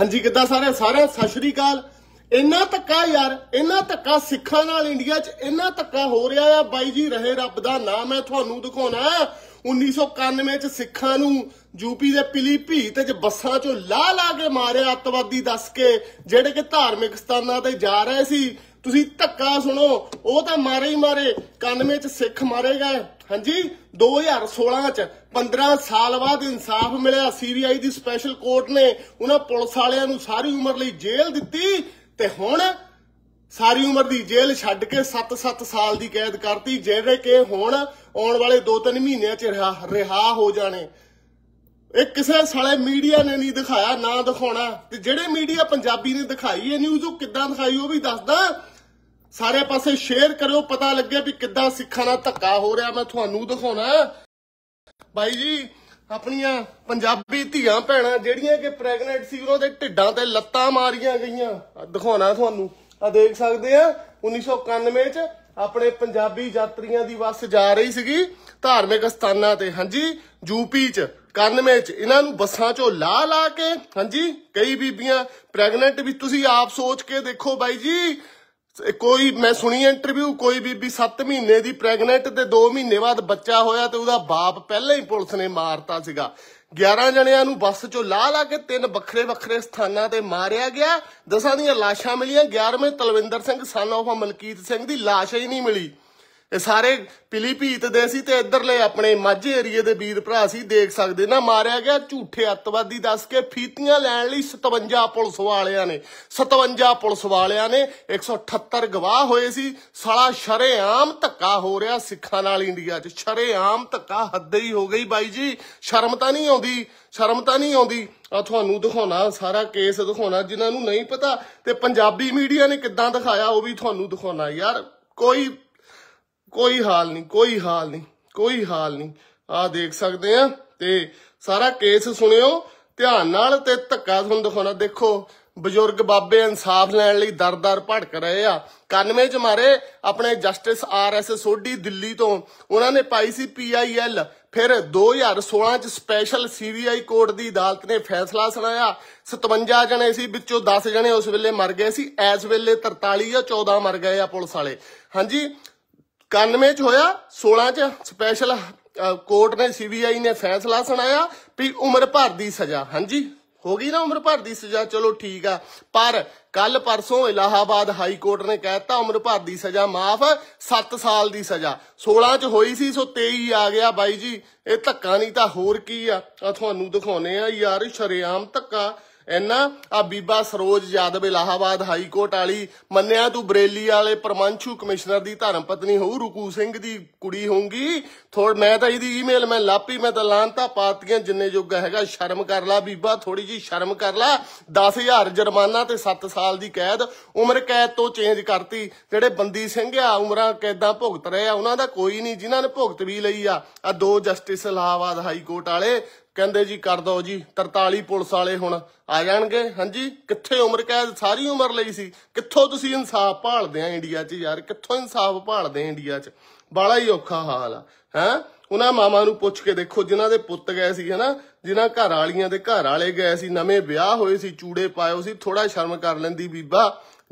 ਹਾਂਜੀ ਕਿੱਦਾਂ ਸਾਰੇ ਸਾਰੇ ਸਤਿ ਸ਼੍ਰੀ ਅਕਾਲ ਇੰਨਾ ਧੱਕਾ ਯਾਰ ਇੰਨਾ ਧੱਕਾ ਸਿੱਖਾਂ ਨਾਲ ਇੰਡੀਆ 'ਚ ਇੰਨਾ ਧੱਕਾ ਹੋ ਰਿਹਾ ਆ ਬਾਈ ਜੀ ਰਹੇ ਰੱਬ ਦਾ ਨਾਮ ਮੈਂ ਤੁਹਾਨੂੰ ਦਿਖਾਉਣਾ 1991 'ਚ ਸਿੱਖਾਂ ਨੂੰ ਯੂਪੀ ਦੇ ਪਿਲੀਭੀਤ 'ਚ ਬੱਸਾਂ 'ਚੋਂ ਲਾ ਲਾ ਕੇ ਮਾਰਿਆ ਅਤਵਾਦੀ ਦੱਸ ਕੇ ਜਿਹੜੇ ਕਿ ਧਾਰਮਿਕ ਸਥਾਨਾਂ ਤੇ ਜਾ ਰਹੇ ਸੀ ਤੁਸੀਂ ਧੱਕਾ ਸੁਣੋ ਉਹ ਤਾਂ ਮਾਰੇ ਹੀ ਮਾਰੇ ਕੰਨਵੇਂ ਚ ਸਿੱਖ ਮਾਰੇ ਗਏ ਹਾਂਜੀ 2016 ਚ 15 ਸਾਲ ਬਾਅਦ ਇਨਸਾਫ ਮਿਲਿਆ ਸੀਬੀਆਈ ਦੀ ਸਪੈਸ਼ਲ ਕੋਰਟ ਨੇ ਉਹਨਾਂ ਪੁਲਿਸ ਵਾਲਿਆਂ ਨੂੰ ਸਾਰੀ ਉਮਰ ਲਈ ਜੇਲ੍ਹ ਦਿੱਤੀ ਤੇ ਹੁਣ ਸਾਰੀ ਉਮਰ ਦੀ ਜੇਲ੍ਹ ਛੱਡ ਕੇ 7-7 ਸਾਲ ਦੀ ਕੈਦ ਕਰਤੀ ਜਿਹੜੇ ਕਿ ਹੁਣ ਆਉਣ ਵਾਲੇ 2-3 ਮਹੀਨਿਆਂ 'ਚ ਰਿਹਾ ਹੋ ਜਾਣੇ ਇਹ ਕਿਸੇ ਸਾਲੇ ਮੀਡੀਆ ਨੇ ਨਹੀਂ ਦਿਖਾਇਆ ਨਾ ਦਿਖਾਉਣਾ ਤੇ ਜਿਹੜੇ ਮੀਡੀਆ ਪੰਜਾਬੀ ਨੇ ਦਿਖਾਈ ਇਹ ਨਿਊਜ਼ ਉਹ ਕਿੱਦਾਂ ਦਿਖਾਈ ਉਹ ਵੀ ਦੱਸਦਾ ਸਾਰੇ ਪਾਸੇ ਸ਼ੇਅਰ ਕਰਿਓ ਪਤਾ ਲੱਗੇ ਵੀ ਕਿੱਦਾਂ ਸਿੱਖਾਂ ਨਾਲ ਧੱਕਾ ਹੋ ਰਿਹਾ ਮੈਂ ਤੁਹਾਨੂੰ ਦਿਖਾਉਣਾ ਬਾਈ ਜੀ ਆਪਣੀਆਂ ਪੰਜਾਬੀ ਧੀਆਂ ਭੈਣਾਂ ਜਿਹੜੀਆਂ ਕਿ ਪ੍ਰੈਗਨੈਂਟ ਸੀ ਉਹਨਾਂ ਦੇ ਢਿੱਡਾਂ ਤੇ ਲੱਤਾਂ ਮਾਰੀਆਂ ਗਈਆਂ ਦਿਖਾਉਣਾ ਤੁਹਾਨੂੰ ਆ ਦੇਖ ਸਕਦੇ ਆ 1991 ਚ ਆਪਣੇ ਪੰਜਾਬੀ ਯਾਤਰੀਆਂ ਦੀ ਬੱਸ ਜਾ ਰਹੀ ਸੀਗੀ ਧਾਰਮਿਕ ਸਥਾਨਾਂ ਤੇ ਹਾਂਜੀ ਯੂਪੀ ਚ 91 ਚ ਇਹਨਾਂ ਨੂੰ ਬੱਸਾਂ ਚੋਂ ਲਾ ਲਾ ਕੇ ਹਾਂਜੀ ਕਈ ਬੀਬੀਆਂ ਪ੍ਰੈਗਨੈਂਟ ਵੀ ਤੁਸੀਂ ਆਪ ਸੋਚ ਕੇ ਦੇਖੋ ਬਾਈ ਜੀ ਕੋਈ ਮੈਂ ਸੁਣੀ ਇੰਟਰਵਿਊ ਕੋਈ ਬੀਬੀ 7 ਮਹੀਨੇ ਦੀ ਪ੍ਰੈਗਨੈਂਟ ਤੇ 2 ਮਹੀਨੇ ਬਾਅਦ ਬੱਚਾ ਹੋਇਆ ਤੇ ਉਹਦਾ ਬਾਪ ਪਹਿਲਾਂ ਹੀ ਪੁਲਿਸ ਨੇ ਮਾਰਤਾ ਸੀਗਾ 11 ਜਣਿਆਂ ਨੂੰ ਬੱਸ ਚੋਂ ਲਾ ਲਾ ਕੇ ਤਿੰਨ ਵੱਖਰੇ ਵੱਖਰੇ ਸਥਾਨਾਂ ਤੇ ਮਾਰਿਆ ਗਿਆ ਦਸਾਂ ਦੀਆਂ ਲਾਸ਼ਾਂ ਮਿਲੀਆਂ 11ਵੇਂ ਤਲਵਿੰਦਰ ਸਿੰਘ ਸਨ ਆਫ ਮਲਕੀਤ ਸਿੰਘ ਦੀ ਲਾਸ਼ ਹੀ ਨਹੀਂ ਮਿਲੀ ਇਹ ਸਾਰੇ ਭੀਤ ਦੇ ਸੀ ਤੇ ਇਧਰਲੇ ਆਪਣੇ ਮਾਝੇ ਏਰੀਏ ਦੇ ਵੀਰ ਭਰਾ ਸੀ ਦੇਖ ਸਕਦੇ ਨਾ ਮਾਰਿਆ ਗਿਆ ਝੂਠੇ ਅੱਤਵਾਦੀ ਦੱਸ ਕੇ ਫੀਤੀਆਂ ਲੈਣ ਲਈ 57 ਪੁਲਿਸ ਵਾਲਿਆਂ ਨੇ 57 ਪੁਲਿਸ ਵਾਲਿਆਂ ਨੇ 178 ਗਵਾਹ ਹੋਏ ਸੀ ਸਾਲਾ ਸ਼ਰੇਆਮ ਧੱਕਾ ਹੋ ਰਿਹਾ ਸਿੱਖਾਂ ਨਾਲ ਇੰਡੀਆ 'ਚ ਸ਼ਰੇਆਮ ਧੱਕਾ ਹੱਦ ਹੀ ਹੋ ਗਈ ਬਾਈ ਜੀ ਸ਼ਰਮ ਤਾਂ ਨਹੀਂ ਆਉਂਦੀ ਸ਼ਰਮ ਤਾਂ ਨਹੀਂ ਆਉਂਦੀ ਆ ਤੁਹਾਨੂੰ ਦਿਖਾਉਣਾ ਸਾਰਾ ਕੇਸ ਦਿਖਾਉਣਾ ਜਿਨ੍ਹਾਂ ਨੂੰ ਨਹੀਂ ਪਤਾ ਤੇ ਪੰਜਾਬੀ ਮੀਡੀਆ ਨੇ ਕਿੱਦਾਂ ਦਿਖਾਇਆ ਉਹ ਵੀ ਤੁਹਾਨੂੰ ਦਿਖਾਉਣਾ ਯਾਰ ਕੋਈ ਕੋਈ ਹਾਲ ਨਹੀਂ ਕੋਈ ਹਾਲ ਨਹੀਂ ਕੋਈ ਹਾਲ ਨਹੀਂ ਆ ਦੇਖ ਸਕਦੇ ਆ ਤੇ ਸਾਰਾ ਕੇਸ ਸੁਣਿਓ ਧਿਆਨ ਨਾਲ ਤੇ ਧੱਕਾ ਤੁਹਾਨੂੰ ਦਿਖਾਉਣਾ ਦੇਖੋ ਬਜ਼ੁਰਗ ਬਾਬੇ ਇਨਸਾਫ ਲੈਣ ਲਈ ਦਰਦਰ ਭੜਕ ਰਹੇ ਆ ਕਨਵੇਂ ਚ ਮਾਰੇ ਆਪਣੇ justice R S Sodhi Delhi ਤੋਂ ਉਹਨਾਂ ਨੇ ਪਾਈ ਸੀ ਪੀਆਈਐਲ ਫਿਰ 2016 ਚ ਸਪੈਸ਼ਲ ਆਈ ਕੋਰਟ ਦੀ ਅਦਾਲਤ ਨੇ ਫੈਸਲਾ ਸੁਣਾਇਆ 57 ਜਣੇ ਸੀ ਵਿੱਚੋਂ 10 ਜਣੇ ਉਸ ਵੇਲੇ ਮਰ ਗਏ ਸੀ ਐਸ ਵੇਲੇ 43 ਜਾਂ 14 ਮਰ ਗਏ ਆ ਪੁਲਿਸ ਵਾਲੇ ਹਾਂਜੀ 91 ਚ ਹੋਇਆ 16 ਚ ਸਪੈਸ਼ਲ ਕੋਰਟ ਨੇ ਸੀਬੀਆਈ ਨੇ ਫੈਸਲਾ ਸੁਣਾਇਆ ਵੀ ਉਮਰ ਭਰ ਦੀ ਸਜ਼ਾ ਹਾਂਜੀ ਹੋ ਗਈ ਨਾ ਉਮਰ ਭਰ ਦੀ ਸਜ਼ਾ ਚਲੋ ਠੀਕ ਆ ਪਰ ਕੱਲ ਪਰਸੋਂ ਇਲਾਹਾਬਾਦ ਹਾਈ ਕੋਰਟ ਨੇ ਕਹਿਤਾ ਉਮਰ ਭਰ ਦੀ ਸਜ਼ਾ ਮਾਫ 7 ਸਾਲ ਦੀ ਸਜ਼ਾ 16 ਚ ਹੋਈ ਸੀ ਸੋ 23 ਆ ਗਿਆ ਬਾਈ ਜੀ ਇਹ ਧੱਕਾ ਨਹੀਂ ਤਾਂ ਹੋਰ ਕੀ ਆ ਆ ਤੁਹਾਨੂੰ ਦਿਖਾਉਨੇ ਆ ਯਾਰ ਸ਼ਰੇਆਮ ਧੱਕਾ ਐਨਾ ਆ ਬੀਬਾ ਸਰੋਜ ਯਾਦਵ ਇਲਾਹਾਬਾਦ ਹਾਈ ਕੋਰਟ ਵਾਲੀ ਮੰਨਿਆ ਤੂੰ ਬਰੇਲੀ ਵਾਲੇ ਪਰਮੰਸ਼ੂ ਕਮਿਸ਼ਨਰ ਦੀ ਧਰਮ ਪਤਨੀ ਹੋਊ ਰੁਕੂ ਸਿੰਘ ਦੀ ਕੁੜੀ ਹੋਊਗੀ ਥੋੜ ਮੈਂ ਤਾਂ ਇਹਦੀ ਈਮੇਲ ਮੈਂ ਲਾਪੀ ਮੈਂ ਤਾਂ ਲਾਂਤਾ ਪਾਤੀਆਂ ਜਿੰਨੇ ਜੋਗਾ ਹੈਗਾ ਸ਼ਰਮ ਕਰ ਲਾ ਬੀਬਾ ਥੋੜੀ ਜੀ ਸ਼ਰਮ ਕਰ ਲਾ 10000 ਜੁਰਮਾਨਾ ਤੇ 7 ਸਾਲ ਦੀ ਕੈਦ ਉਮਰ ਕੈਦ ਤੋਂ ਚੇਂਜ ਕਰਤੀ ਜਿਹੜੇ ਬੰਦੀ ਸਿੰਘ ਆ ਉਮਰਾਂ ਕੈਦਾਂ ਭੁਗਤ ਰਹੇ ਆ ਉਹਨਾਂ ਦਾ ਕੋਈ ਨਹੀਂ ਜਿਨ੍ਹਾਂ ਨੇ ਭੁਗਤ ਵੀ ਲਈ ਆ ਆ ਦੋ ਜਸਟਿਸ ਇਲਾਹਾਬਾਦ ਹਾਈ ਕੋਰਟ ਵਾਲੇ ਕਹਿੰਦੇ ਜੀ ਕਰ ਦੋ ਜੀ 43 ਪੁਲਿਸ ਵਾਲੇ ਹੁਣ ਆ ਜਾਣਗੇ ਹਾਂਜੀ ਕਿੱਥੇ ਉਮਰ ਕੈਦ ਸਾਰੀ ਉਮਰ ਲਈ ਸੀ ਕਿੱਥੋਂ ਤੁਸੀਂ ਇਨਸਾਫ ਭਾਲਦੇ ਆ ਇੰਡੀਆ 'ਚ ਯਾਰ ਕਿੱਥੋਂ ਇਨਸਾਫ ਭਾਲਦੇ ਆ ਇੰਡੀਆ 'ਚ ਬਾਲਾ ਹੀ ਔਖਾ ਹਾਲ ਆ ਹੈ ਉਹਨਾਂ ਮਾਮਾ ਨੂੰ ਪੁੱਛ ਕੇ ਦੇਖੋ ਜਿਨ੍ਹਾਂ ਦੇ ਪੁੱਤ ਗਏ ਸੀ ਹਨਾ ਜਿਨ੍ਹਾਂ ਘਰ ਵਾਲੀਆਂ ਦੇ ਘਰ ਵਾਲੇ ਗਏ ਸੀ ਨਵੇਂ ਵਿਆਹ ਹੋਏ ਸੀ ਚੂੜੇ ਪਾਇਓ ਸੀ ਥੋੜਾ ਸ਼ਰਮ ਕਰ ਲੈਂਦੀ ਬੀਬਾ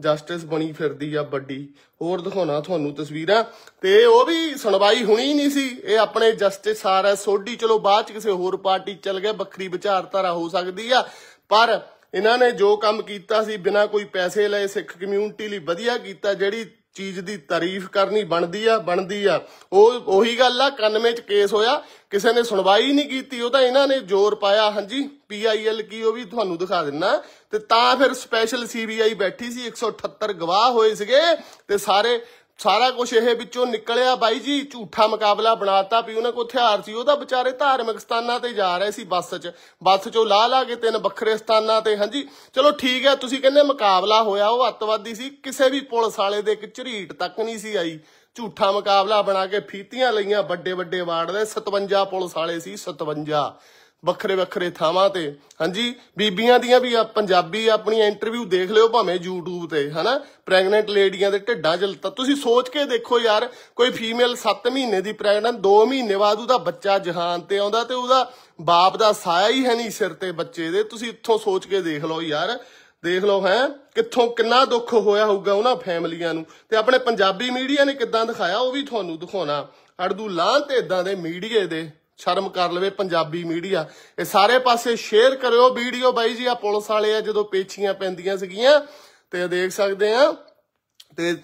ਜਸਟਿਸ ਬਣੀ ਫਿਰਦੀ ਆ ਵੱਡੀ ਹੋਰ ਦਿਖਾਉਣਾ ਤੁਹਾਨੂੰ ਤਸਵੀਰਾਂ ਤੇ ਉਹ ਵੀ ਸੁਣਵਾਈ ਹੋਣੀ ਨਹੀਂ ਸੀ ਇਹ ਆਪਣੇ ਜਸਟਿਸ ਆ ਐਸ ਸੋਢੀ ਚਲੋ ਬਾਅਦ ਚ ਕਿਸੇ ਹੋਰ ਪਾਰਟੀ ਚਲ ਗਿਆ ਵੱਖਰੀ ਵਿਚਾਰਧਾਰਾ ਹੋ ਸਕਦੀ ਆ ਪਰ ਇਹਨਾਂ ਨੇ ਜੋ ਕੰਮ ਕੀਤਾ ਸੀ ਬਿਨਾ ਕੋਈ ਪੈਸੇ ਲਏ ਸਿੱਖ ਕਮਿਊਨਿਟੀ ਲਈ ਵਧੀਆ ਕੀਤਾ ਜਿਹੜੀ ਚੀਜ਼ ਦੀ ਤਾਰੀਫ ਕਰਨੀ ਬਣਦੀ ਆ ਬਣਦੀ ਆ ਉਹ ਉਹੀ ਗੱਲ ਆ 91 ਚ ਕੇਸ ਹੋਇਆ ਕਿਸੇ ਨੇ ਸੁਣਵਾਈ ਨਹੀਂ ਕੀਤੀ ਉਹ ਤਾਂ ਇਹਨਾਂ ਨੇ ਜ਼ੋਰ ਪਾਇਆ ਹਾਂਜੀ ਪੀਆਈਐਲ ਕੀ ਉਹ ਵੀ ਤੁਹਾਨੂੰ ਦਿਖਾ ਦਿੰਨਾ ਤੇ ਤਾਂ ਫਿਰ ਸਪੈਸ਼ਲ ਸੀਬੀਆਈ ਬੈਠੀ ਸੀ 178 ਗਵਾਹ ਹੋਏ ਸੀਗੇ ਤੇ ਸਾਰੇ ਸਾਰਾ ਕੁਝ ਇਹ ਵਿੱਚੋਂ ਨਿਕਲਿਆ ਬਾਈ ਜੀ ਝੂਠਾ ਮੁਕਾਬਲਾ ਬਣਾਤਾ ਵੀ ਉਹਨਾਂ ਕੋਲ ਹਥਿਆਰ ਸੀ ਉਹਦਾ ਵਿਚਾਰੇ ਧਾਰਮਿਕ ਸਥਾਨਾਂ ਤੇ ਜਾ ਰਹੇ ਸੀ ਬੱਸ 'ਚ ਬੱਸ 'ਚੋਂ ਲਾ ਲਾ ਕੇ ਤਿੰਨ ਵੱਖਰੇ ਸਥਾਨਾਂ ਤੇ ਹਾਂਜੀ ਚਲੋ ਠੀਕ ਹੈ ਤੁਸੀਂ ਕਹਿੰਦੇ ਮੁਕਾਬਲਾ ਹੋਇਆ ਉਹ ਅੱਤਵਾਦੀ ਸੀ ਕਿਸੇ ਵੀ ਪੁਲਿਸ ਵਾਲੇ ਦੇ ਇੱਕ ਝਰੀਟ ਤੱਕ ਨਹੀਂ ਸੀ ਆਈ ਝੂਠਾ ਮੁਕਾਬਲਾ ਬਣਾ ਕੇ ਫੀਤੀਆਂ ਲਈਆਂ ਵੱਡੇ ਵੱਡੇ ਵਾਰਡ ਦੇ 57 ਪੁਲਿਸ ਵਾਲੇ ਸੀ 57 ਵੱਖਰੇ ਵੱਖਰੇ ਥਾਵਾਂ ਤੇ ਹਾਂਜੀ ਬੀਬੀਆਂ ਦੀਆਂ ਵੀ ਪੰਜਾਬੀ ਆਪਣੀ ਇੰਟਰਵਿਊ ਦੇਖ ਲਿਓ ਭਾਵੇਂ YouTube ਤੇ ਹਨਾ ਪ੍ਰੈਗਨੈਂਟ ਲੇਡੀਆਂ ਦੇ ਢੱਡਾਂ ਜਲਤਾ ਤੁਸੀਂ ਸੋਚ ਕੇ ਦੇਖੋ ਯਾਰ ਕੋਈ ਫੀਮੇਲ 7 ਮਹੀਨੇ ਦੀ ਪ੍ਰੈਗਨੈਂਟ 2 ਮਹੀਨੇ ਬਾਅਦ ਉਹਦਾ ਬੱਚਾ ਜਹਾਨ ਤੇ ਆਉਂਦਾ ਤੇ ਉਹਦਾ ਬਾਪ ਦਾ ਸਾਇਆ ਹੀ ਹੈ ਨਹੀਂ ਸਿਰ ਤੇ ਬੱਚੇ ਦੇ ਤੁਸੀਂ ਇੱਥੋਂ ਸੋਚ ਕੇ ਦੇਖ ਲਓ ਯਾਰ ਦੇਖ ਲਓ ਹੈ ਕਿੱਥੋਂ ਕਿੰਨਾ ਦੁੱਖ ਹੋਇਆ ਹੋਊਗਾ ਉਹਨਾਂ ਫੈਮਲੀਆਂ ਨੂੰ ਤੇ ਆਪਣੇ ਪੰਜਾਬੀ ਮੀਡੀਆ ਨੇ ਕਿੱਦਾਂ ਦਿਖਾਇਆ ਉਹ ਵੀ ਤੁਹਾਨੂੰ ਦਿਖਾਉਣਾ ਅੜਦੂ ਲਾਂ ਤੇ ਇਦਾਂ ਦੇ ਮੀਡੀਏ ਦੇ ਸ਼ਰਮ ਕਰ ਲਵੇ ਪੰਜਾਬੀ ਮੀਡੀਆ ਇਹ ਸਾਰੇ ਪਾਸੇ ਸ਼ੇਅਰ ਕਰਿਓ ਵੀਡੀਓ ਬਾਈ ਜੀ ਆ ਪੁਲਿਸ ਵਾਲੇ ਆ ਜਦੋਂ ਪੇਚੀਆਂ ਪੈਂਦੀਆਂ ਸੀਗੀਆਂ ਤੇ ਦੇਖ ਸਕਦੇ ਆ ਤੇ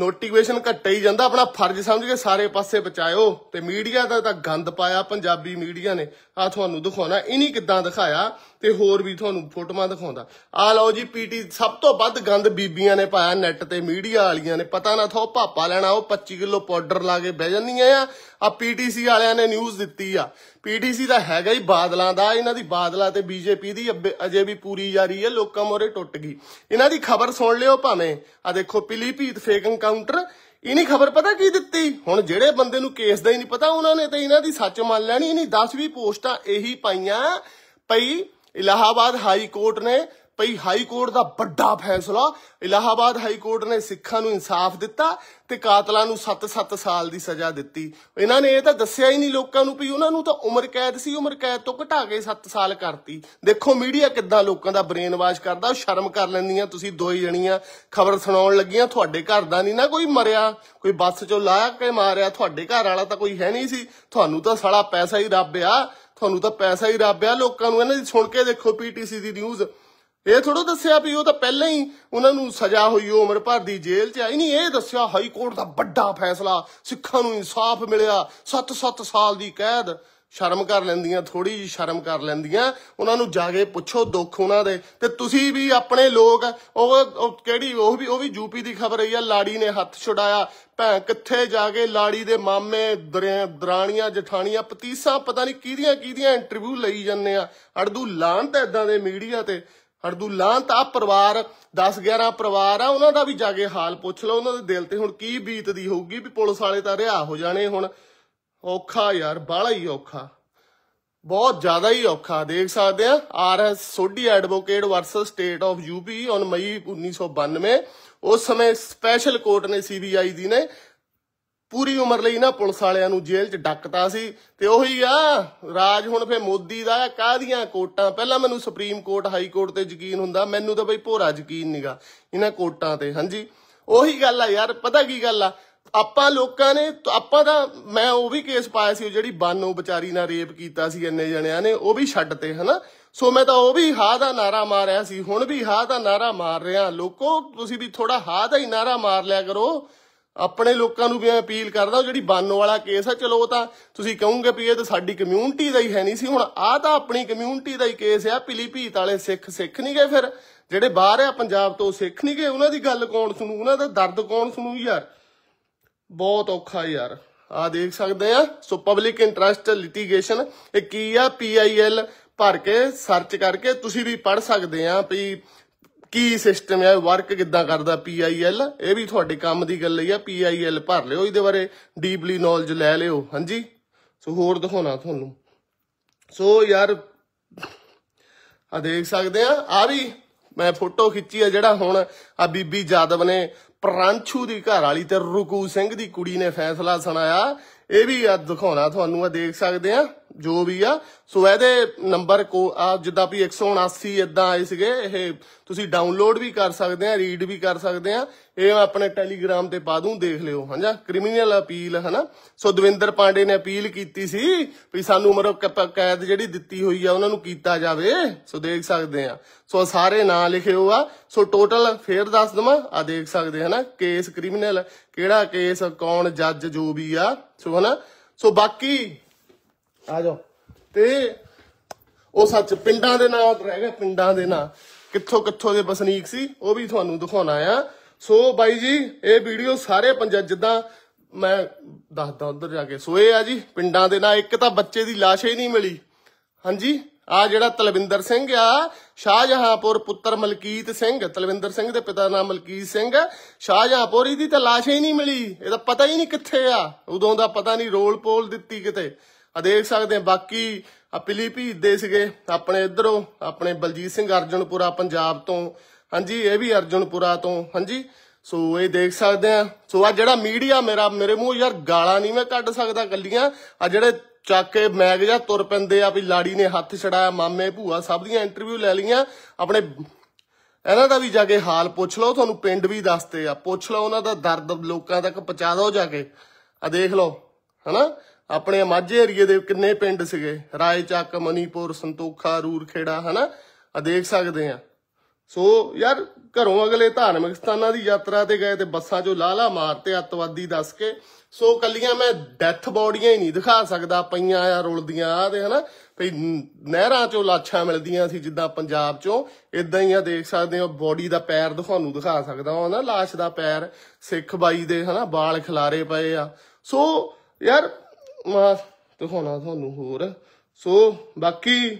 ਨੋਟੀਫਿਕੇਸ਼ਨ ਘੱਟੇ ਹੀ ਜਾਂਦਾ ਆਪਣਾ ਫਰਜ਼ ਸਮਝ ਕੇ ਸਾਰੇ ਪਾਸੇ ਬਚਾਇਓ ਤੇ ਮੀਡੀਆ ਦਾ ਤਾਂ ਗੰਦ ਪਾਇਆ ਪੰਜਾਬੀ ਮੀਡੀਆ ਨੇ ਆ ਤੁਹਾਨੂੰ ਦਿਖਾਉਣਾ ਇਨੀ ਕਿਦਾਂ ਦਿਖਾਇਆ ਤੇ ਹੋਰ ਵੀ ਤੁਹਾਨੂੰ ਫੋਟੋਆਂ ਦਿਖਾਉਂਦਾ ਆ ਲਓ ਜੀ ਪੀਟੀ ਸਭ ਤੋਂ ਵੱਧ ਗੰਦ ਬੀਬੀਆਂ ਨੇ ਪਾਇਆ ਨੈਟ ਤੇ ਮੀਡੀਆ ਵਾਲੀਆਂ ਨੇ ਪਤਾ ਨਾ ਥੋ ਪਾਪਾ ਲੈਣਾ ਉਹ 25 ਕਿਲੋ ਪਾਊਡਰ ਲਾ ਕੇ ਬਹਿ ਜਾਂਦੀਆਂ ਆ ਆ ਪੀਟੀਸੀ ਵਾਲਿਆਂ ਨੇ ਨਿਊਜ਼ ਦਿੱਤੀ ਆ ਪੀਟੀਸੀ ਦਾ ਹੈਗਾ ਹੀ ਬਾਦਲਾਂ ਦਾ ਇਹਨਾਂ ਦੀ ਬਾਦਲਾਂ ਤੇ ਬੀਜੇਪੀ ਦੀ ਅਜੇ ਵੀ ਪੂਰੀ ਜਾਰੀ ਹੈ ਲੋਕਾਂ ਮੋਰੇ ਟੁੱਟ ਗਈ ਇਹਨਾਂ ਦੀ ਖਬਰ ਸੁਣ ਲਿਓ ਭਾਵੇਂ ਆ ਦੇਖੋ ਪਿਲੀ ਭੀਤ ਫੇਕ ਐਨਕਾਊਂਟਰ ਇਨੀ ਖਬਰ ਪਤਾ ਕੀ ਦਿੱਤੀ ਹੁਣ ਜਿਹੜੇ ਬੰਦੇ ਨੂੰ ਕੇਸ ਦਾ ਹੀ ਨਹੀਂ ਪਤਾ ਉਹਨਾਂ ਨੇ ਤੇ ਇਹਨਾਂ ਦੀ ਸੱਚ ਮੰਨ ਲੈਣੀ ਇਨੀ 10 20 ਪੋਸਟਾਂ ਇਹੀ ਪਾਈਆਂ ਪਈ ਇਲਾਹਾਬਾਦ ਹਾਈ ਕੋਰਟ ਨੇ ਭਈ ਹਾਈ ਕੋਰਟ ਦਾ ਵੱਡਾ ਫੈਸਲਾ ਇਲਾਹਾਬਾਦ ਹਾਈ ਕੋਰਟ ਨੇ ਸਿੱਖਾਂ ਨੂੰ ਇਨਸਾਫ ਦਿੱਤਾ ਤੇ ਕਾਤਲਾਂ ਨੂੰ 7-7 ਸਾਲ ਦੀ ਸਜ਼ਾ ਦਿੱਤੀ ਇਹਨਾਂ ਨੇ ਇਹ ਤਾਂ ਦੱਸਿਆ ਹੀ ਨਹੀਂ ਲੋਕਾਂ ਨੂੰ ਭਈ ਉਹਨਾਂ ਨੂੰ ਤਾਂ ਉਮਰ ਕੈਦ ਸੀ ਉਮਰ ਕੈਦ ਤੋਂ ਘਟਾ ਕੇ 7 ਸਾਲ ਕਰਤੀ ਦੇਖੋ ਮੀਡੀਆ ਕਿੱਦਾਂ ਲੋਕਾਂ ਦਾ ਬ੍ਰੇਨ ਵਾਸ਼ ਕਰਦਾ ਸ਼ਰਮ ਕਰ ਲੈਂਦੀਆਂ ਤੁਸੀਂ ਦੋ ਹੀ ਜਣੀਆਂ ਖਬਰ ਸੁਣਾਉਣ ਲੱਗੀਆਂ ਤੁਹਾਡੇ ਘਰ ਦਾ ਨਹੀਂ ਨਾ ਕੋਈ ਮਰਿਆ ਕੋਈ ਬੱਸ ਚੋਂ ਲਾਇਆ ਕੇ ਮਾਰਿਆ ਤੁਹਾਡੇ ਘਰ ਵਾਲਾ ਤਾਂ ਕੋਈ ਹੈ ਨਹੀਂ ਸੀ ਤੁਹਾਨੂੰ ਤਾਂ ਸਾਲਾ ਪੈਸਾ ਹੀ ਰੱਬ ਆ ਤੁਹਾਨੂੰ ਤਾਂ ਪੈਸਾ ਹੀ ਰੱਬ ਆ ਲੋਕਾਂ ਨੂੰ ਇਹਨਾਂ ਦੀ ਸੁਣ ਕੇ ਦੇਖੋ ਪੀਟੀਸੀ ਦੀ ਨਿਊਜ਼ ਇਹ ਥੋੜਾ ਦੱਸਿਆ ਵੀ ਉਹ ਤਾਂ ਪਹਿਲਾਂ ਹੀ ਉਹਨਾਂ ਨੂੰ ਸਜ਼ਾ ਹੋਈ ਉਮਰ ਭਰ ਦੀ ਜੇਲ੍ਹ 'ਚ ਆਈ ਨਹੀਂ ਇਹ ਦੱਸਿਆ ਹਾਈ ਕੋਰਟ ਦਾ ਵੱਡਾ ਫੈਸਲਾ ਸਿੱਖਾਂ ਨੂੰ ਇਨਸਾਫ ਮਿਲਿਆ 7-7 ਸਾਲ ਦੀ ਕੈਦ ਸ਼ਰਮ ਕਰ ਲੈਂਦੀਆਂ ਥੋੜੀ ਜੀ ਸ਼ਰਮ ਕਰ ਲੈਂਦੀਆਂ ਉਹਨਾਂ ਨੂੰ ਜਾ ਕੇ ਪੁੱਛੋ ਦੁੱਖ ਉਹਨਾਂ ਦੇ ਤੇ ਤੁਸੀਂ ਵੀ ਆਪਣੇ ਲੋਕ ਉਹ ਕਿਹੜੀ ਉਹ ਵੀ ਉਹ ਵੀ ਯੂਪੀ ਦੀ ਖਬਰ ਆਈ ਆ ਲਾੜੀ ਨੇ ਹੱਥ ਛੁਡਾਇਆ ਭੈ ਕਿੱਥੇ ਜਾ ਕੇ ਲਾੜੀ ਦੇ ਮਾਮੇ ਦਰਾਣੀਆਂ ਜਠਾਣੀਆਂ ਪਤੀਸਾਂ ਪਤਾ ਨਹੀਂ ਕਿਹਦੀਆਂ ਕਿਹਦੀਆਂ ਇੰਟਰਵਿਊ ਲਈ ਜਾਂਦੇ ਆ ਅੜਦੂ ਲਾਂਤ ਐਦਾਂ ਦੇ ਮੀਡੀਆ ਤੇ ਹਰਦੂ ਲਾਂਤ ਆ ਪਰਿਵਾਰ 10 11 ਪਰਿਵਾਰ ਆ ਉਹਨਾਂ ਦਾ ਵੀ ਜਾ ਕੇ ਹਾਲ ਪੁੱਛ ਲਓ ਉਹਨਾਂ ਦੇ ਦਿਲ ਤੇ ਹੁਣ ਕੀ ਬੀਤਦੀ ਹੋਊਗੀ ਵੀ ਪੁਲਿਸ ਵਾਲੇ ਤਾਂ ਰਿਹਾ ਹੋ ਜਾਣੇ ਹੁਣ ਔਖਾ ਯਾਰ ਬਾਲਾ ਹੀ ਔਖਾ ਬਹੁਤ ਜ਼ਿਆਦਾ ਹੀ ਔਖਾ ਦੇਖ ਸਕਦੇ ਆ R S Sodhi advocate versus state of UP on May 1992 ਉਸ ਸਮੇਂ ਸਪੈਸ਼ਲ ਕੋਰਟ ਨੇ ਸੀਬੀਆਈ ਦੀ ਨੇ ਪੂਰੀ ਉਮਰ ਲਈ ਨਾ ਪੁਲਿਸ ਵਾਲਿਆਂ ਨੂੰ ਜੇਲ੍ਹ 'ਚ ਡੱਕਤਾ ਸੀ ਤੇ ਉਹੀ ਆ ਰਾਜ ਹੁਣ ਫੇ ਮੋਦੀ ਦਾ ਕਾਦੀਆਂ ਕੋਟਾਂ ਪਹਿਲਾਂ ਮੈਨੂੰ ਸੁਪਰੀਮ ਕੋਰਟ ਹਾਈ ਕੋਰਟ ਤੇ ਯਕੀਨ ਹੁੰਦਾ ਮੈਨੂੰ ਤਾਂ ਬਈ ਭੋਰਾ ਯਕੀਨ ਨਹੀਂਗਾ ਇਹਨਾਂ ਕੋਟਾਂ ਤੇ ਹਾਂਜੀ ਉਹੀ ਗੱਲ ਆ ਯਾਰ ਪਤਾ ਕੀ ਗੱਲ ਆ ਆਪਾਂ ਲੋਕਾਂ ਨੇ ਆਪਾਂ ਦਾ ਮੈਂ ਉਹ ਵੀ ਕੇਸ ਪਾਇਆ ਸੀ ਜਿਹੜੀ ਬਾਨੋ ਵਿਚਾਰੀ ਨਾਲ ਰੇਪ ਕੀਤਾ ਸੀ ਇੰਨੇ ਜਣਿਆਂ ਨੇ ਉਹ ਵੀ ਛੱਡ ਤੇ ਹਨਾ ਸੋ ਮੈਂ ਤਾਂ ਉਹ ਵੀ ਹਾ ਦਾ ਨਾਰਾ ਮਾਰਿਆ ਸੀ ਹੁਣ ਵੀ ਹਾ ਦਾ ਨਾਰਾ ਮਾਰ ਰਿਹਾ ਲੋਕੋ ਤੁਸੀਂ ਵੀ ਥੋੜਾ ਹਾ ਦਾ ਹੀ ਨਾਰਾ ਮਾਰ ਲਿਆ ਕਰੋ ਆਪਣੇ ਲੋਕਾਂ ਨੂੰ ਵੀ ਅਪੀਲ ਕਰਦਾ ਜਿਹੜੀ ਬਾਨੋ ਵਾਲਾ ਕੇਸ ਆ ਚਲੋ ਤਾਂ ਤੁਸੀਂ ਕਹੋਗੇ ਵੀ ਇਹ ਤਾਂ ਸਾਡੀ ਕਮਿਊਨਿਟੀ ਦਾ ਹੀ ਹੈ ਨਹੀਂ ਸੀ ਹੁਣ ਆਹ ਤਾਂ ਆਪਣੀ ਕਮਿਊਨਿਟੀ ਦਾ ਹੀ ਕੇਸ ਆ ਭੀਤ ਵਾਲੇ ਸਿੱਖ ਸਿੱਖ ਨਹੀਂ ਗਏ ਫਿਰ ਜਿਹੜੇ ਬਾਹਰ ਆ ਪੰਜਾਬ ਤੋਂ ਸਿੱਖ ਨਹੀਂ ਗਏ ਉਹਨਾਂ ਦੀ ਗੱਲ ਕੌਣ ਸੁਣੂ ਉਹਨਾਂ ਦਾ ਦਰਦ ਕੌਣ ਸੁਣੂ ਯਾਰ ਬਹੁਤ ਔਖਾ ਯਾਰ ਆ ਦੇਖ ਸਕਦੇ ਆ ਸੋ ਪਬਲਿਕ ਇੰਟਰਸਟ ਲਿਟੀਗੇਸ਼ਨ ਇਹ ਕੀ ਆ ਪੀਆਈਐਲ ਭਰ ਕੇ ਸਰਚ ਕਰਕੇ ਤੁਸੀਂ ਵੀ ਪੜ ਸਕਦੇ ਆ ਵੀ ਕੀ ਸਿਸਟਮ ਹੈ ਵਰਕ ਕਿੱਦਾਂ ਕਰਦਾ ਪੀਆਈਐਲ ਇਹ ਵੀ ਤੁਹਾਡੇ ਕੰਮ ਦੀ ਗੱਲ ਹੀ ਆ ਪੀਆਈਐਲ ਭਰ ਲਿਓ ਇਹਦੇ ਬਾਰੇ ਡੀਪਲੀ ਨੌਲੇਜ ਲੈ ਲਿਓ ਹਾਂਜੀ ਸੋ ਹੋਰ ਦਿਖਾਉਣਾ ਤੁਹਾਨੂੰ ਸੋ ਯਾਰ ਆ ਦੇਖ ਸਕਦੇ ਆ ਆ ਵੀ ਮੈਂ ਫੋਟੋ ਖਿੱਚੀ ਆ ਜਿਹੜਾ ਹੁਣ ਆ ਬੀਬੀ ਜਾਦਵ ਨੇ ਪ੍ਰਾਂਛੂ ਦੀ ਘਰ ਵਾਲੀ ਤੇ ਰੁਕੂ ਸਿੰਘ ਦੀ ਕੁੜੀ ਨੇ ਫੈਸਲਾ ਸੁਣਾਇਆ ਇਹ ਵੀ ਆ ਦਿਖਾਉਣਾ ਤੁਹਾਨੂੰ ਆ ਦੇਖ ਸਕਦੇ ਆ ਜੋ ਵੀ ਆ ਸੋ ਇਹਦੇ ਨੰਬਰ ਕੋ ਆ ਜਿੱਦਾਂ ਵੀ 179 ਇਦਾਂ ਆਏ ਸੀਗੇ ਇਹ ਤੁਸੀਂ ਡਾਊਨਲੋਡ ਵੀ ਕਰ ਸਕਦੇ ਆ ਰੀਡ ਵੀ ਕਰ ਸਕਦੇ ਆ ਇਹ ਮੈਂ ਆਪਣੇ ਟੈਲੀਗ੍ਰਾਮ ਤੇ ਪਾ ਦੂੰ ਦੇਖ ਲਿਓ ਹਾਂਜਾ ਕ੍ਰਿਮੀਨਲ ਅਪੀਲ ਹਨਾ ਸੋ ਦਵਿੰਦਰ ਪਾਂਡੇ ਨੇ ਅਪੀਲ ਕੀਤੀ ਸੀ ਵੀ ਸਾਨੂੰ ਮਰੋ ਕੈਦ ਜਿਹੜੀ ਦਿੱਤੀ ਹੋਈ ਆ ਉਹਨਾਂ ਨੂੰ ਕੀਤਾ ਜਾਵੇ ਸੋ ਦੇਖ ਸਕਦੇ ਆ ਸੋ ਸਾਰੇ ਨਾਂ ਲਿਖਿਓ ਆ ਸੋ ਟੋਟਲ ਫੇਰ ਦੱਸ ਦਵਾਂ ਆ ਦੇਖ ਸਕਦੇ ਹਨਾ ਕੇਸ ਕ੍ਰਿਮੀਨਲ ਕਿਹੜਾ ਕੇਸ ਕੌਣ ਜੱਜ ਜੋ ਵੀ ਆ ਸੋ ਹਨਾ ਸੋ ਬਾਕੀ ਆ ਜਾਓ ਤੇ ਉਹ ਸੱਚ ਪਿੰਡਾਂ ਦੇ ਨਾਂ ਰਹਿ ਗਏ ਪਿੰਡਾਂ ਦੇ ਨਾਂ ਕਿੱਥੋਂ ਕਿੱਥੋਂ ਦੇ ਬਸਨੀਕ ਸੀ ਉਹ ਵੀ ਤੁਹਾਨੂੰ ਦਿਖਾਉਣਾ ਆ ਸੋ ਬਾਈ ਜੀ ਇਹ ਵੀਡੀਓ ਸਾਰੇ ਪੰਜਾਬ ਜਿੱਦਾਂ ਮੈਂ ਦੱਸਦਾ ਉਧਰ ਜਾ ਕੇ ਸੋ ਇਹ ਆ ਜੀ ਪਿੰਡਾਂ ਦੇ ਨਾਂ ਇੱਕ ਤਾਂ ਬੱਚੇ ਦੀ ਲਾਸ਼ ਹੀ ਨਹੀਂ ਮਿਲੀ ਹਾਂਜੀ ਆ ਜਿਹੜਾ ਤਲਵਿੰਦਰ ਸਿੰਘ ਆ ਸ਼ਾਹਜਹਾਂਪੁਰ ਪੁੱਤਰ ਮਲਕੀਤ ਸਿੰਘ ਤਲਵਿੰਦਰ ਸਿੰਘ ਦੇ ਪਿਤਾ ਨਾਮ ਮਲਕੀਤ ਸਿੰਘ ਸ਼ਾਹਜਹਾਂਪੁਰ ਦੀ ਤਾਂ ਲਾਸ਼ ਹੀ ਨਹੀਂ ਮਿਲੀ ਇਹਦਾ ਪਤਾ ਹੀ ਨਹੀਂ ਕਿੱਥੇ ਆ ਉਦੋਂ ਦਾ ਪਤਾ ਨਹੀਂ ਰੋਲ ਪੋਲ ਦਿੱਤੀ ਕਿਤੇ ਆ ਦੇਖ ਸਕਦੇ ਆ ਬਾਕੀ ਆ ਪਿਲੀਭੀਤ ਦੇ ਸੀਗੇ ਆਪਣੇ ਇਧਰੋਂ ਆਪਣੇ ਬਲਜੀਤ ਸਿੰਘ ਅਰਜਨਪੁਰਾ ਪੰਜਾਬ ਤੋਂ ਹਾਂਜੀ ਇਹ ਵੀ ਅਰਜਨਪੁਰਾ ਤੋਂ ਹਾਂਜੀ ਸੋ ਇਹ ਦੇਖ ਸਕਦੇ ਆ ਸੋ ਆ ਜਿਹੜਾ ਮੀਡੀਆ ਮੇਰਾ ਮੇਰੇ ਮੂੰਹ ਯਾਰ ਗਾਲਾਂ ਨਹੀਂ ਮੈਂ ਕੱਢ ਸਕਦਾ ਕੱਲੀਆਂ ਆ ਜਿਹੜੇ ਚੱਕ ਕੇ ਮੈਗ ਜਾਂ ਤੁਰ ਪੈਂਦੇ ਆ ਵੀ ਲਾੜੀ ਨੇ ਹੱਥ ਛੜਾਇਆ ਮਾਮੇ ਭੂਆ ਸਭ ਦੀਆਂ ਇੰਟਰਵਿਊ ਲੈ ਲਈਆਂ ਆਪਣੇ ਇਹਨਾਂ ਦਾ ਵੀ ਜਾ ਕੇ ਹਾਲ ਪੁੱਛ ਲਓ ਤੁਹਾਨੂੰ ਪਿੰਡ ਵੀ ਦੱਸਦੇ ਆ ਪੁੱਛ ਲਓ ਉਹਨਾਂ ਦਾ ਦਰਦ ਲੋਕਾਂ ਤੱਕ ਪਹੁੰਚਾ ਦਿਓ ਜਾ ਕੇ ਆ ਦੇਖ ਲਓ ਹਨਾ ਆਪਣੇ ਮਾਝੇ ਏਰੀਏ ਦੇ ਕਿੰਨੇ ਪਿੰਡ ਸੀਗੇ ਰਾਏਚੱਕ ਮਨੀਪੁਰ ਸੰਤੋਖਾ ਰੂਰਖੇੜਾ ਹਨਾ ਆ ਦੇਖ ਸਕਦੇ ਆ ਸੋ ਯਾਰ ਘਰੋਂ ਅਗਲੇ ਧਾਰਮਿਕ ਸਥਾਨਾਂ ਦੀ ਯਾਤਰਾ ਤੇ ਗਏ ਤੇ ਬੱਸਾਂ 'ਚੋਂ ਲਾਲਾ ਮਾਰਤੇ ਅਤਵਾਦੀ ਦੱਸ ਕੇ ਸੋ ਕੱਲੀਆਂ ਮੈਂ ਡੈਥ ਬੋਡੀਆਂ ਹੀ ਨਹੀਂ ਦਿਖਾ ਸਕਦਾ ਪਈਆਂ ਆ ਰੁਲਦੀਆਂ ਆ ਤੇ ਹਨਾ ਭਈ ਨਹਿਰਾਂ 'ਚੋਂ ਲਾਛਾਂ ਮਿਲਦੀਆਂ ਸੀ ਜਿੱਦਾਂ ਪੰਜਾਬ 'ਚੋਂ ਇਦਾਂ ਹੀ ਆ ਦੇਖ ਸਕਦੇ ਹੋ ਬੋਡੀ ਦਾ ਪੈਰ ਦਿਖਾਉਣ ਦਿਖਾ ਸਕਦਾ ਹਾਂ ਨਾ ਲਾਸ਼ ਦਾ ਪੈਰ ਸਿੱਖ ਬਾਈ ਦੇ ਹਨਾ ਵਾਲ ਖਿਲਾਰੇ ਪਏ ਆ ਸੋ ਯਾਰ ਮੈਂ ਦਿਖਾਉਣਾ ਤੁਹਾਨੂੰ ਹੋਰ ਸੋ ਬਾਕੀ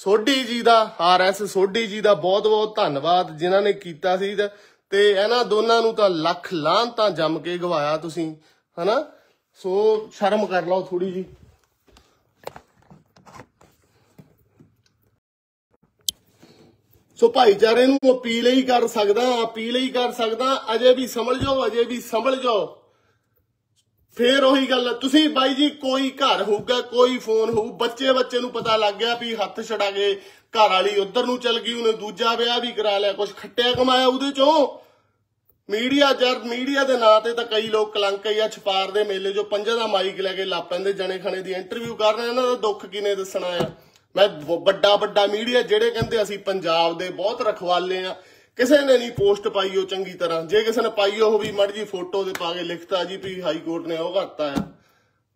ਸੋਢੀ ਜੀ ਦਾ ਆਰਐਸ ਸੋਢੀ ਜੀ ਦਾ ਬਹੁਤ ਬਹੁਤ ਧੰਨਵਾਦ ਜਿਨ੍ਹਾਂ ਨੇ ਕੀਤਾ ਸੀ ਤੇ ਇਹਨਾਂ ਦੋਨਾਂ ਨੂੰ ਤਾਂ ਲੱਖ ਲਾਂ ਤਾਂ ਜੰਮ ਕੇ ਗਵਾਇਆ ਤੁਸੀਂ ਹਨਾ ਸੋ ਸ਼ਰਮ ਕਰ ਲਓ ਥੋੜੀ ਜੀ ਸੋ ਭਾਈਚਾਰੇ ਨੂੰ ਅਪੀਲ ਹੀ ਕਰ ਸਕਦਾ ਅਪੀਲ ਹੀ ਕਰ ਸਕਦਾ ਅਜੇ ਵੀ ਸਮਝ ਜਾਓ ਅਜੇ ਵੀ ਸਮਝ ਜਾਓ ਫੇਰ ਉਹੀ ਗੱਲ ਤੁਸੀਂ ਬਾਈ ਜੀ ਕੋਈ ਘਰ ਹੋਊਗਾ ਕੋਈ ਫੋਨ ਹੋਊ ਬੱਚੇ ਬੱਚੇ ਨੂੰ ਪਤਾ ਲੱਗ ਗਿਆ ਵੀ ਹੱਥ ਛੜਾ ਗਏ ਘਰ ਵਾਲੀ ਉਧਰ ਨੂੰ ਚਲ ਗਈ ਉਹਨੇ ਦੂਜਾ ਵਿਆਹ ਵੀ ਕਰਾ ਲਿਆ ਕੁਝ ਖੱਟਿਆ ਕਮਾਇਆ ਉਹਦੇ ਚੋਂ ਮੀਡੀਆ ਜਰ ਮੀਡੀਆ ਦੇ ਨਾਂ ਤੇ ਤਾਂ ਕਈ ਲੋਕ ਕਲੰਕ ਜਾਂ ਛਪਾਰ ਦੇ ਮੇਲੇ ਜੋ ਪੰਜਾਂ ਦਾ ਮਾਈਕ ਲੈ ਕੇ ਲਾ ਪੈਂਦੇ ਜਣੇ ਖਣੇ ਦੀ ਇੰਟਰਵਿਊ ਕਰ ਰਹੇ ਇਹਨਾਂ ਦਾ ਦੁੱਖ ਕਿਨੇ ਦੱਸਣਾ ਆ ਮੈਂ ਵੱਡਾ ਵੱਡਾ ਮੀਡੀਆ ਜਿਹੜੇ ਕਹਿੰਦੇ ਅਸੀਂ ਪੰਜਾਬ ਦੇ ਬਹੁਤ ਰਖਵਾਲੇ ਆ ਕਿਸੇ ਨੇ ਨਹੀਂ ਪੋਸਟ ਪਾਈ ਉਹ ਚੰਗੀ ਤਰ੍ਹਾਂ ਜੇ ਕਿਸੇ ਨੇ ਪਾਈ ਉਹ ਵੀ ਮੜ ਜੀ ਫੋਟੋ ਦੇ ਪਾ ਕੇ ਲਿਖਤਾ ਜੀ ਵੀ ਹਾਈ ਕੋਰਟ ਨੇ ਉਹ ਕਰਤਾ ਆ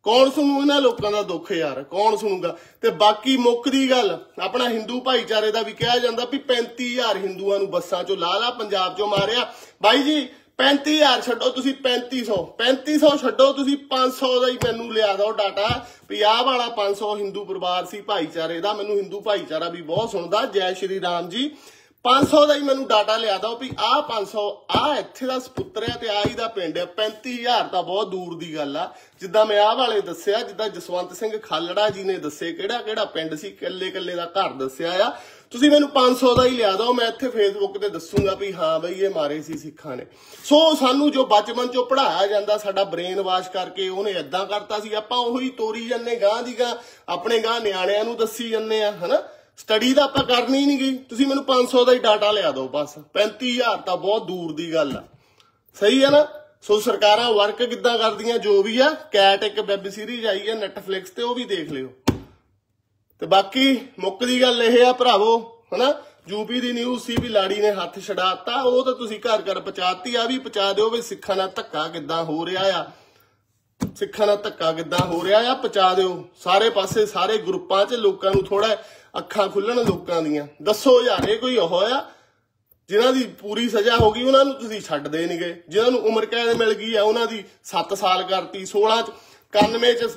ਕੌਣ ਸੁਣੂ ਇਹਨਾਂ ਲੋਕਾਂ ਦਾ ਦੁੱਖ ਯਾਰ ਕੌਣ ਸੁਣੂਗਾ ਤੇ ਬਾਕੀ ਮੁੱਕ ਦੀ ਗੱਲ ਆਪਣਾ ਹਿੰਦੂ ਭਾਈਚਾਰੇ ਦਾ ਵੀ ਕਿਹਾ ਜਾਂਦਾ ਵੀ 35000 ਹਿੰਦੂਆਂ ਨੂੰ ਬੱਸਾਂ ਚੋਂ ਲਾ ਲਾ ਪੰਜਾਬ ਚੋਂ ਮਾਰਿਆ ਬਾਈ ਜੀ 35000 ਛੱਡੋ ਤੁਸੀਂ 3500 3500 ਛੱਡੋ ਤੁਸੀਂ 500 ਦਾ ਹੀ ਮੈਨੂੰ ਲਿਆ ਦਿਓ ਡਾਟਾ ਵੀ ਆਹ ਵਾਲਾ 500 ਹਿੰਦੂ ਪਰਿਵਾਰ ਸੀ ਭਾਈਚਾਰੇ ਦਾ ਮੈਨੂੰ ਹਿੰਦੂ ਭਾਈਚਾਰਾ ਵੀ ਬਹੁਤ ਸੁਣਦਾ ਜੈ ਸ਼੍ਰੀ ਰਾਮ ਜੀ 500 ਦਾ ਹੀ ਮੈਨੂੰ ਡਾਟਾ ਲਿਆ ਦੋ ਵੀ ਆਹ 500 ਆਹ ਇੱਥੇ ਦਾ ਸਪੁੱਤਰ ਹੈ ਤੇ ਆਹੀ ਦਾ ਪਿੰਡ ਹੈ 35000 ਤਾਂ ਬਹੁਤ ਦੂਰ ਦੀ ਗੱਲ ਆ ਜਿੱਦਾਂ ਮੈਂ ਆਹ ਵਾਲੇ ਦੱਸਿਆ ਜਿੱਦਾਂ ਜਸਵੰਤ ਸਿੰਘ ਖਾਲੜਾ ਜੀ ਨੇ ਦੱਸੇ ਕਿਹੜਾ ਕਿਹੜਾ ਪਿੰਡ ਸੀ ਕੱਲੇ ਕੱਲੇ ਦਾ ਘਰ ਦੱਸਿਆ ਆ ਤੁਸੀਂ ਮੈਨੂੰ 500 ਦਾ ਹੀ ਲਿਆ ਦਿਓ ਮੈਂ ਇੱਥੇ ਫੇਸਬੁੱਕ ਤੇ ਦੱਸੂਗਾ ਵੀ ਹਾਂ ਬਈ ਇਹ ਮਾਰੇ ਸੀ ਸਿੱਖਾਂ ਨੇ ਸੋ ਸਾਨੂੰ ਜੋ ਬਚਪਨ ਚੋਂ ਪੜਾਇਆ ਜਾਂਦਾ ਸਾਡਾ ਬ੍ਰੇਨ ਵਾਸ਼ ਕਰਕੇ ਉਹਨੇ ਇਦਾਂ ਕਰਤਾ ਸੀ ਆਪਾਂ ਉਹੀ ਤੋਰੀ ਜੰਨੇ ਗਾਂ ਦੀ ਗਾਂ ਆਪਣੇ ਗਾਂ ਨਿਆਣਿਆਂ ਨੂੰ ਦੱਸੀ ਜੰਨੇ ਆ ਹਨਾ ਸਟੱਡੀ ਤਾਂ ਆਪਾਂ ਕਰਨੀ ਨਹੀਂ ਗਈ ਤੁਸੀਂ ਮੈਨੂੰ 500 ਦਾ ਹੀ ਡਾਟਾ ਲਿਆ ਦਿਓ ਬਸ 35000 ਤਾਂ ਬਹੁਤ ਦੂਰ ਦੀ ਗੱਲ ਆ ਸਹੀ ਆ ਨਾ ਸੋ ਸਰਕਾਰਾਂ ਵਰਕ ਕਿੱਦਾਂ ਕਰਦੀਆਂ ਜੋ ਵੀ ਆ ਕੈਟ ਇੱਕ ਵੈਬ ਸੀਰੀਜ਼ ਆਈ ਆ ਨੈਟਫਲਿਕਸ ਤੇ ਉਹ ਵੀ ਦੇਖ ਲਿਓ ਤੇ ਬਾਕੀ ਮੁੱਕ ਦੀ ਗੱਲ ਇਹ ਆ ਭਰਾਵੋ ਹਨਾ ਯੂਪੀ ਦੀ ਨਿਊਜ਼ ਸੀ ਵੀ ਲਾੜੀ ਨੇ ਹੱਥ ਛਡਾਤਾ ਉਹ ਤਾਂ ਤੁਸੀਂ ਘਰ ਘਰ ਪਹੁੰਚਾਤੀ ਆ ਵੀ ਪਹੁੰਚਾ ਦਿਓ ਵੀ ਸਿੱਖਾਂ ਦਾ ਧੱਕਾ ਕਿੱਦਾਂ ਹੋ ਰਿਹਾ ਆ ਸਿੱਖਾਂ ਦਾ ਧੱਕਾ ਕਿੱਦਾਂ ਹੋ ਰਿਹਾ ਆ ਪਹੁੰਚਾ ਦਿਓ ਸਾਰੇ ਪਾਸੇ ਸਾਰੇ ਗਰੁੱਪਾਂ 'ਚ ਲੋਕਾਂ ਨੂੰ ਥੋੜਾ ਅੱਖਾਂ ਖੁੱਲਣ ਲੋਕਾਂ ਦੀਆਂ ਦੱਸੋ ਯਾਰ ਇਹ ਕੋਈ ਉਹ ਆ ਜਿਨ੍ਹਾਂ ਦੀ ਪੂਰੀ ਸਜ਼ਾ ਹੋ ਗਈ ਉਹਨਾਂ ਨੂੰ ਤੁਸੀਂ ਛੱਡਦੇ ਨਹੀਂ ਗਏ ਜਿਨ੍ਹਾਂ ਨੂੰ ਉਮਰ ਕੈਦ ਮਿਲ ਗਈ ਆ ਉਹਨਾਂ ਦੀ 7 ਸਾਲ ਕਰਤੀ 16 ਚ 91 ਚ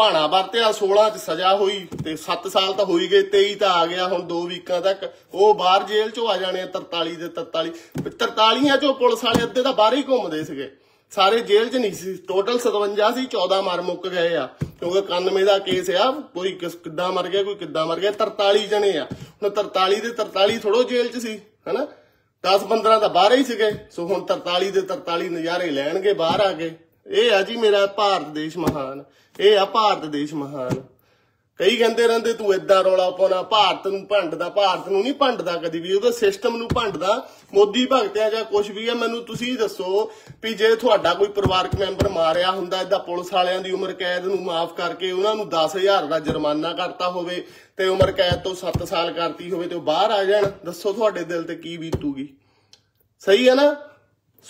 ਪਾਣਾ ਵਰਤਿਆ 16 ਚ ਸਜ਼ਾ ਹੋਈ ਤੇ 7 ਸਾਲ ਤਾਂ ਹੋਈ ਗਏ 23 ਤਾਂ ਆ ਗਿਆ ਹੁਣ 2 ਵੀਕਾਂ ਤੱਕ ਉਹ ਬਾਹਰ ਜੇਲ੍ਹ ਚੋਂ ਆ ਜਾਣੇ 43 ਦੇ 43 43 ਚੋਂ ਪੁਲਿਸ ਵਾਲੇ ਅੱਧੇ ਤਾਂ ਬਾਹਰ ਹੀ ਘੁੰਮਦੇ ਸੀਗੇ ਸਾਰੇ ਜੇਲ੍ਹ 'ਚ ਨਹੀਂ ਸੀ ਟੋਟਲ 57 ਸੀ 14 ਮਰ ਮੁੱਕ ਗਏ ਆ ਕਿਉਂਕਿ 91 ਦਾ ਕੇਸ ਆ ਕੋਈ ਕਿੱਦਾਂ ਮਰ ਗਿਆ ਕੋਈ ਕਿੱਦਾਂ ਮਰ ਗਿਆ 43 ਜਣੇ ਆ ਹੁਣ 43 ਦੇ 43 ਥੋੜੋ ਜੇਲ੍ਹ 'ਚ ਸੀ ਹਨਾ 10 15 ਤਾਂ ਬਾਹਰ ਹੀ ਸੀਗੇ ਸੋ ਹੁਣ 43 ਦੇ 43 ਨਜ਼ਾਰੇ ਲੈਣਗੇ ਬਾਹਰ ਆ ਕੇ ਇਹ ਆ ਜੀ ਮੇਰਾ ਭਾਰਤ ਦੇਸ਼ ਮਹਾਨ ਇਹ ਆ ਭਾਰਤ ਦੇਸ਼ ਮਹਾਨ ਕਈ ਕਹਿੰਦੇ ਰਹਿੰਦੇ ਤੂੰ ਇਦਾਂ ਰੌਲਾ ਪਾਉਣਾ ਭਾਰਤ ਨੂੰ ਭੰਡਦਾ ਭਾਰਤ ਨੂੰ ਨਹੀਂ ਭੰਡਦਾ ਕਦੀ ਵੀ ਉਹਦਾ ਸਿਸਟਮ ਨੂੰ ਭੰਡਦਾ ਮੋਦੀ ਭਗਤਿਆ ਜਾਂ ਕੁਝ ਵੀ ਹੈ ਮੈਨੂੰ ਤੁਸੀਂ ਦੱਸੋ ਵੀ ਜੇ ਤੁਹਾਡਾ ਕੋਈ ਪਰਿਵਾਰਕ ਮੈਂਬਰ ਮਾਰਿਆ ਹੁੰਦਾ ਇਦਾਂ ਪੁਲਿਸ ਵਾਲਿਆਂ ਦੀ ਉਮਰ ਕੈਦ ਨੂੰ ਮਾਫ ਕਰਕੇ ਉਹਨਾਂ ਨੂੰ 10000 ਦਾ ਜੁਰਮਾਨਾ ਕਰਤਾ ਹੋਵੇ ਤੇ ਉਮਰ ਕੈਦ ਤੋਂ 7 ਸਾਲ ਕਰਤੀ ਹੋਵੇ ਤੇ ਉਹ ਬਾਹਰ ਆ ਜਾਣ ਦੱਸੋ ਤੁਹਾਡੇ ਦਿਲ ਤੇ ਕੀ ਬੀਤੂਗੀ ਸਹੀ ਹੈ ਨਾ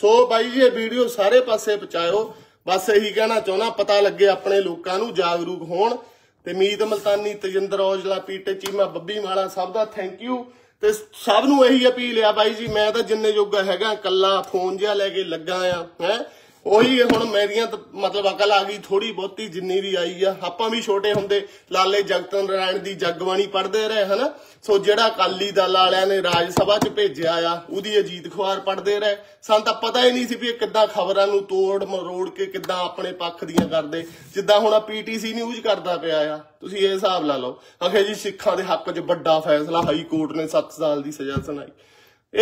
ਸੋ ਬਾਈ ਜੀ ਇਹ ਵੀਡੀਓ ਸਾਰੇ ਪਾਸੇ ਪਹੁੰਚਾਇਓ ਬਸ ਇਹੀ ਕਹਿਣਾ ਚਾਹੁੰਦਾ ਪਤਾ ਲੱਗੇ ਆਪਣੇ ਲੋਕਾਂ ਨੂੰ ਜਾਗਰੂਕ ਹੋਣ ਤੇ ਮੀਤ ਮਲਤਾਨੀ ਤਜਿੰਦਰ ਔਜਲਾ ਪੀਟੇ ਚੀਮਾ ਬੱਬੀ ਮਾਲਾ ਸਭ ਦਾ ਥੈਂਕ ਯੂ ਤੇ ਸਭ ਨੂੰ ਇਹੀ ਅਪੀਲ ਆ ਬਾਈ ਜੀ ਮੈਂ ਤਾਂ ਜਿੰਨੇ ਜੋਗਾ ਹੈਗਾ ਕੱਲਾ ਫੋਨ ਜਿਆ ਲੈ ਕੇ ਲੱਗਾ ਆ ਹੈ ਉਹੀ ਹੁਣ ਮੇਰੀਆਂ ਮਤਲਬ ਅਕਲ ਆ ਗਈ ਥੋੜੀ ਬਹੁਤੀ ਜਿੰਨੀ ਵੀ ਆਈ ਆ ਆਪਾਂ ਵੀ ਛੋਟੇ ਹੁੰਦੇ ਲਾਲੇ ਜਗਤ ਨਰਾਇਣ ਦੀ ਜਗਬਾਣੀ ਪੜਦੇ ਰਹੇ ਹਨ ਸੋ ਜਿਹੜਾ ਅਕਾਲੀ ਦਲ ਵਾਲਿਆਂ ਨੇ ਰਾਜ ਸਭਾ 'ਚ ਭੇਜਿਆ ਆ ਉਹਦੀ ਅਜੀਤ ਖਵਾਰ ਪੜਦੇ ਰਹੇ ਸਾਨੂੰ ਤਾਂ ਪਤਾ ਹੀ ਨਹੀਂ ਸੀ ਵੀ ਇਹ ਕਿੱਦਾਂ ਖਬਰਾਂ ਨੂੰ ਤੋੜ ਮਰੋੜ ਕੇ ਕਿੱਦਾਂ ਆਪਣੇ ਪੱਖ ਦੀਆਂ ਕਰਦੇ ਜਿੱਦਾਂ ਹੁਣ ਆ ਪੀਟੀਸੀ ਨਿਊਜ਼ ਕਰਦਾ ਪਿਆ ਆ ਤੁਸੀਂ ਇਹ ਹਿਸਾਬ ਲਾ ਲਓ ਅਖੇ ਜੀ ਸਿੱਖਾਂ ਦੇ ਹੱਕ 'ਚ ਵੱਡਾ ਫੈਸਲਾ ਹਾਈ ਕੋਰਟ ਨੇ 7 ਸਾਲ ਦੀ ਸਜ਼ਾ ਸੁਣਾਈ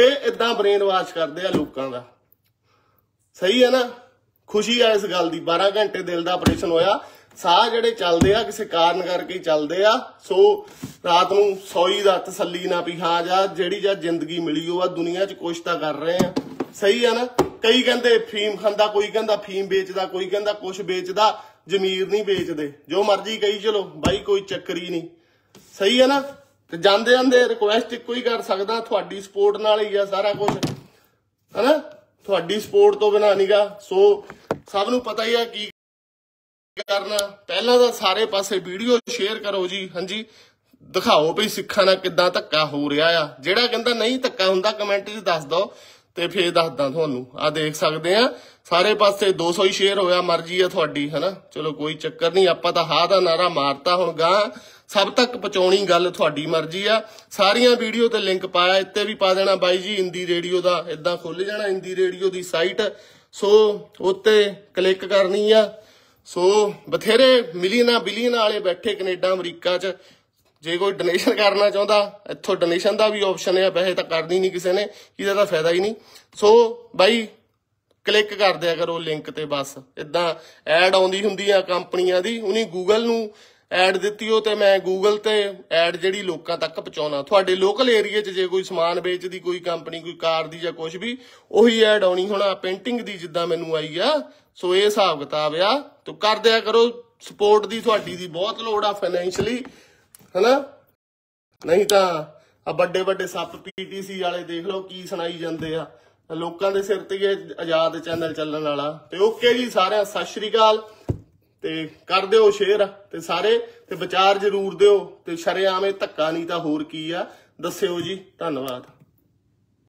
ਇਹ ਇਦਾਂ ਬ੍ਰੇਨ ਵਾਸ਼ ਕਰਦੇ ਆ ਲੋਕਾਂ ਦਾ ਸਹੀ ਹੈ ਨਾ ਖੁਸ਼ੀ ਆ ਇਸ ਗੱਲ ਦੀ 12 ਘੰਟੇ ਦਿਲ ਦਾ ਆਪਰੇਸ਼ਨ ਹੋਇਆ ਸਾਹ ਜਿਹੜੇ ਚੱਲਦੇ ਆ ਕਿਸੇ ਕਾਰਨ ਕਰਕੇ ਚੱਲਦੇ ਆ ਸੋ ਰਾਤ ਨੂੰ ਸੌਈ ਦਾ ਤਸੱਲੀ ਨਾ ਵੀ ਹਾਂ ਜਾ ਜਿਹੜੀ ਜਾਂ ਜ਼ਿੰਦਗੀ ਮਿਲੀ ਉਹ ਆ ਦੁਨੀਆ 'ਚ ਕੁਛ ਤਾਂ ਕਰ ਰਹੇ ਆ ਸਹੀ ਆ ਨਾ ਕਈ ਕਹਿੰਦੇ ਫੀਮ ਖਾਂਦਾ ਕੋਈ ਕਹਿੰਦਾ ਫੀਮ ਵੇਚਦਾ ਕੋਈ ਕਹਿੰਦਾ ਕੁਛ ਵੇਚਦਾ ਜ਼ਮੀਰ ਨਹੀਂ ਵੇਚਦੇ ਜੋ ਮਰਜ਼ੀ ਕਹੀ ਚਲੋ ਬਾਈ ਕੋਈ ਚੱਕਰ ਹੀ ਨਹੀਂ ਸਹੀ ਆ ਨਾ ਤੇ ਜਾਂਦੇ ਜਾਂਦੇ ਰਿਕੁਐਸਟ ਇੱਕੋ ਹੀ ਕਰ ਸਕਦਾ ਤੁਹਾਡੀ ਸਪੋਰਟ ਨਾਲ ਹੀ ਆ ਸਾਰਾ ਕੁਝ ਹਨਾ ਤੁਹਾਡੀ ਸਪੋਰਟ ਤੋਂ ਬਿਨਾ ਨਹੀਂਗਾ ਸੋ ਸਭ ਨੂੰ ਪਤਾ ਹੀ ਹੈ ਕੀ ਕਰਨਾ ਪਹਿਲਾਂ ਤਾਂ ਸਾਰੇ ਪਾਸੇ ਵੀਡੀਓ ਸ਼ੇਅਰ ਕਰੋ ਜੀ ਹਾਂਜੀ ਦਿਖਾਓ ਵੀ ਸਿੱਖਾਂ ਨਾਲ ਕਿੱਦਾਂ ਧੱਕਾ ਹੋ ਰਿਹਾ ਆ ਜਿਹੜਾ ਕਹਿੰਦਾ ਨਹੀਂ ਧੱਕਾ ਹੁੰਦਾ ਕਮੈਂਟ 'ਚ ਦੱਸ ਦਿਓ ਤੇ ਫੇਰ ਦੱਸਦਾ ਤੁਹਾਨੂੰ ਆ ਦੇਖ ਸਕਦੇ ਆ ਸਾਰੇ ਪਾਸੇ 200 ਹੀ ਸ਼ੇਅਰ ਹੋਇਆ ਮਰਜ਼ੀ ਆ ਤੁਹਾਡੀ ਹਨਾ ਚਲੋ ਕੋਈ ਚੱਕਰ ਨਹੀਂ ਆਪਾਂ ਤਾਂ ਹਾ ਦਾ ਨਾਰਾ ਮਾਰਤਾ ਹੁਣ ਗਾ ਸਭ ਤੱਕ ਪਹੁੰਚਾਉਣੀ ਗੱਲ ਤੁਹਾਡੀ ਮਰਜ਼ੀ ਆ ਸਾਰੀਆਂ ਵੀਡੀਓ ਤੇ ਲਿੰਕ ਪਾਇਆ ਇੱਥੇ ਵੀ ਪਾ ਦੇਣਾ ਬਾਈ ਜੀ ਹਿੰਦੀ ਰੇਡੀਓ ਦਾ ਇਦਾਂ ਖੁੱਲ ਜਾਣਾ ਹਿੰਦੀ ਰੇਡੀਓ ਦੀ ਸਾਈਟ ਸੋ ਉੱਤੇ ਕਲਿੱਕ ਕਰਨੀ ਆ ਸੋ ਬਥੇਰੇ ਮਿਲੀਅਨਾਂ ਬਿਲੀਅਨਾਂ ਵਾਲੇ ਬੈਠੇ ਕੈਨੇਡਾ ਅਮਰੀਕਾ 'ਚ ਜੇ ਕੋਈ ਡੋਨੇਸ਼ਨ ਕਰਨਾ ਚਾਹੁੰਦਾ ਇੱਥੋਂ ਡੋਨੇਸ਼ਨ ਦਾ ਵੀ ਆਪਸ਼ਨ ਹੈ ਵੈਸੇ ਤਾਂ ਕਰਨੀ ਨਹੀਂ ਕਿਸੇ ਨੇ ਇਹਦਾ ਤਾਂ ਫਾਇਦਾ ਹੀ ਨਹੀਂ ਸੋ ਬਾਈ ਕਲਿੱਕ ਕਰ ਦਿਆ ਕਰੋ ਲਿੰਕ ਤੇ ਬਸ ਇਦਾਂ ਐਡ ਆਉਂਦੀ ਹੁੰਦੀ ਆ ਕੰਪਨੀਆਂ ਦੀ ਉਨੀ ਗੂਗਲ ਨੂੰ ਐਡ ਦਿੱਤੀ ਉਹ ਤੇ ਮੈਂ ਗੂਗਲ ਤੇ ਐਡ ਜਿਹੜੀ ਲੋਕਾਂ ਤੱਕ ਪਹੁੰਚਾਉਣਾ ਤੁਹਾਡੇ ਲੋਕਲ ਏਰੀਆ 'ਚ ਜੇ ਕੋਈ ਸਮਾਨ ਵੇਚਦੀ ਕੋਈ ਕੰਪਨੀ ਕੋਈ ਕਾਰ ਦੀ ਜਾਂ ਕੁਝ ਵੀ ਉਹੀ ਐਡ ਆਉਣੀ ਹੁਣ ਆ ਪੇਂਟਿੰਗ ਦੀ ਜਿੱਦਾਂ ਮੈਨੂੰ ਆਈ ਆ ਸੋ ਇਹ ਹਿਸਾਬ ਕਿਤਾਬ ਆ ਤੋ ਕਰ ਦਿਆ ਕਰੋ ਸਪੋਰਟ ਦੀ ਤੁਹਾਡੀ ਦੀ ਬਹੁਤ ਲੋੜ ਆ ਫਾਈਨੈਂਸ਼ਲੀ ਹਨਾ ਨਹੀਂ ਤਾਂ ਆ ਵੱਡੇ ਵੱਡੇ ਸੱਪ ਪੀਟੀਸੀ ਵਾਲੇ ਦੇਖ ਲਓ ਕੀ ਸੁਣਾਈ ਜਾਂਦੇ ਆ ਲੋਕਾਂ ਦੇ ਸਿਰ ਤੇ ਇਹ ਆਜ਼ਾਦ ਚੈਨਲ ਚੱਲਣ ਵਾਲਾ ਤੇ ਓਕੇ ਜੀ ਸਾਰਿਆਂ ਸਤਿ ਸ਼੍ਰੀ ਅਕਾਲ ਤੇ ਕਰ ਦਿਓ ਸ਼ੇਅਰ ਤੇ ਸਾਰੇ ਤੇ ਵਿਚਾਰ ਜ਼ਰੂਰ ਦਿਓ ਤੇ ਸ਼ਰੇਆਮੇ ਧੱਕਾ ਨਹੀਂ ਤਾਂ ਹੋਰ ਕੀ ਆ ਦੱਸਿਓ ਜੀ ਧੰਨਵਾਦ